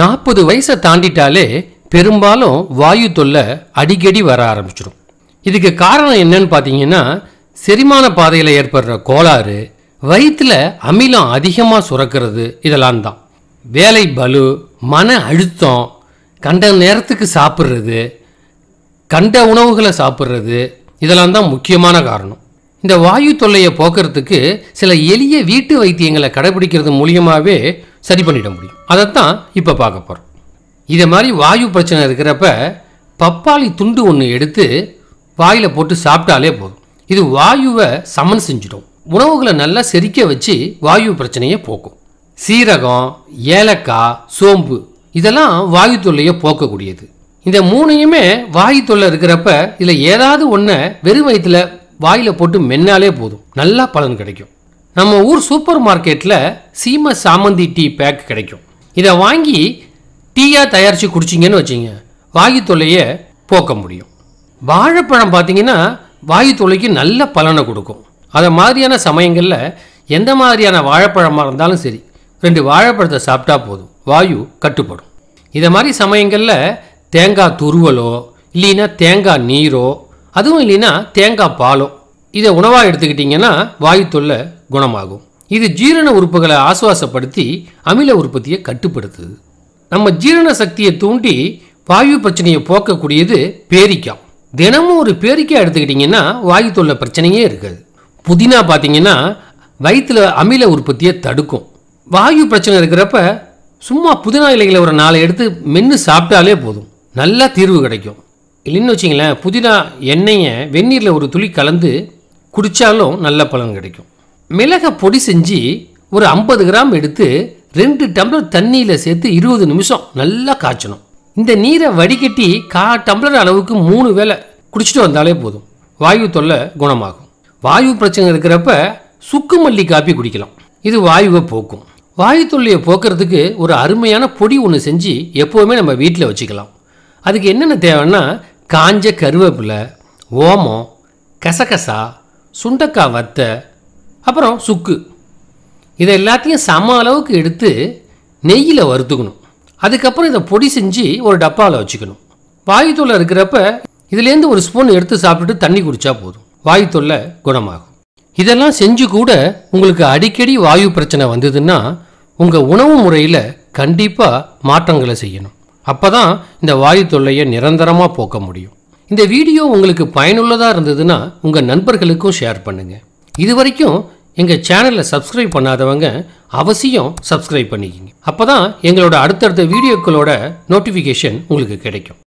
நாற்பது வயசை தாண்டிட்டாலே பெரும்பாலும் வாயு தொல்லை அடிக்கடி வர ஆரம்பிச்சிடும் இதுக்கு காரணம் என்னன்னு பார்த்தீங்கன்னா செரிமான பாதையில் ஏற்படுற கோளாறு வயிற்றில் அமிலம் அதிகமாக சுரக்கிறது இதெல்லாம் தான் வேலை பலு மன அழுத்தம் கண்ட நேரத்துக்கு சாப்பிட்றது கண்ட உணவுகளை சாப்பிட்றது இதெல்லாம் தான் முக்கியமான காரணம் இந்த வாயு தொல்லையை போக்குறதுக்கு சில எளிய வீட்டு வைத்தியங்களை கடைபிடிக்கிறது மூலியமாகவே சரி பண்ணிட முடியும் அதைத்தான் இப்போ பார்க்க போகிறோம் இதை மாதிரி வாயு பிரச்சனை இருக்கிறப்ப பப்பாளி துண்டு ஒன்று எடுத்து வாயில் போட்டு சாப்பிட்டாலே போதும் இது வாயுவை சமன் செஞ்சிடும் உணவுகளை நல்லா செரிக்க வச்சு வாயு பிரச்சனையை போக்கும் சீரகம் ஏலக்காய் சோம்பு இதெல்லாம் வாயு தொல்லையை போக்கக்கூடியது இந்த மூணையுமே வாயு தொல்லை இருக்கிறப்ப இதில் ஏதாவது ஒன்றை வெறும் வயிற்றில் வாயில் போட்டு மென்னாலே போதும் நல்லா பலன் கிடைக்கும் நம்ம ஊர் சூப்பர் மார்க்கெட்டில் சீம சாமந்தி டீ பேக் கிடைக்கும் இதை வாங்கி டீயாக தயாரித்து குடிச்சிங்கன்னு வச்சிங்க வாயு தொலையை போக்க முடியும் வாழைப்பழம் பார்த்தீங்கன்னா வாயு தொலைக்கு நல்ல பலனை கொடுக்கும் அதை மாதிரியான சமயங்களில் எந்த மாதிரியான வாழைப்பழமாக இருந்தாலும் சரி ரெண்டு வாழைப்பழத்தை சாப்பிட்டா போதும் வாயு கட்டுப்படும் இதை மாதிரி சமயங்களில் தேங்காய் துருவலோ இல்லைன்னா தேங்காய் நீரோ அதுவும் இல்லைன்னா தேங்காய் பாலோ இதை உணவாக எடுத்துக்கிட்டிங்கன்னா வாயு தொல்லை குணமாகும் இது ஜீரண உறுப்புகளை ஆசுவாசப்படுத்தி அமில உற்பத்தியை கட்டுப்படுத்துது நம்ம ஜீரண சக்தியை தூண்டி வாயு பிரச்சனையை போக்கக்கூடியது பேரிக்காய் தினமும் ஒரு பேரிக்காய் எடுத்துக்கிட்டிங்கன்னா வாயு தொல்ல பிரச்சனையே இருக்காது புதினா பார்த்தீங்கன்னா வயிற்றில் அமில உற்பத்தியை தடுக்கும் வாயு பிரச்சனை இருக்கிறப்ப சும்மா புதினா இலைகளை ஒரு நாளை எடுத்து மென்று சாப்பிட்டாலே போதும் நல்லா தீர்வு கிடைக்கும் இல்லைன்னு வச்சிங்களேன் புதினா எண்ணெயை வெந்நீரில் ஒரு துளி கலந்து குடித்தாலும் நல்ல பலன் கிடைக்கும் மிளகை பொடி செஞ்சு ஒரு ஐம்பது கிராம் எடுத்து ரெண்டு டம்ளர் தண்ணியில் சேர்த்து இருபது நிமிஷம் நல்லா காய்ச்சணும் இந்த நீரை வடிகட்டி கா டம்ளர் அளவுக்கு மூணு வேலை குடிச்சிட்டு வந்தாலே போதும் வாயு தொல்லை குணமாகும் வாயு பிரச்சனை இருக்கிறப்ப சுக்கு மல்லி காப்பி குடிக்கலாம் இது வாயுவை போக்கும் வாயு தொல்லையை போக்குறதுக்கு ஒரு அருமையான பொடி ஒன்று செஞ்சு எப்போவுமே நம்ம வீட்டில் வச்சுக்கலாம் அதுக்கு என்னென்ன தேவைன்னா காஞ்ச கருவேப்பிலை ஓமம் கசகசா சுண்டக்காய் வத்தை அப்புறம் சுக்கு இதை எல்லாத்தையும் சம அளவுக்கு எடுத்து நெய்யில் வறுத்துக்கணும் அதுக்கப்புறம் இதை பொடி செஞ்சு ஒரு டப்பாவில் வச்சுக்கணும் வாயு தொல்லை இருக்கிறப்ப இதுலேருந்து ஒரு ஸ்பூன் எடுத்து சாப்பிட்டுட்டு தண்ணி குடித்தா போதும் வாயு தொல்லை குணமாகும் இதெல்லாம் செஞ்சு கூட உங்களுக்கு அடிக்கடி வாயு பிரச்சனை வந்ததுன்னா உங்கள் உணவு முறையில் கண்டிப்பாக மாற்றங்களை செய்யணும் அப்போ தான் இந்த வாயு தொல்லையை நிரந்தரமாக போக்க முடியும் இந்த வீடியோ உங்களுக்கு பயனுள்ளதாக இருந்ததுன்னா உங்கள் நண்பர்களுக்கும் ஷேர் பண்ணுங்கள் இது வரைக்கும் எங்கள் சேனலில் சப்ஸ்கிரைப் பண்ணாதவங்க அவசியம் சப்ஸ்கிரைப் பண்ணிக்கிங்க அப்போ தான் எங்களோட அடுத்தடுத்த வீடியோக்களோட நோட்டிஃபிகேஷன் உங்களுக்கு கிடைக்கும்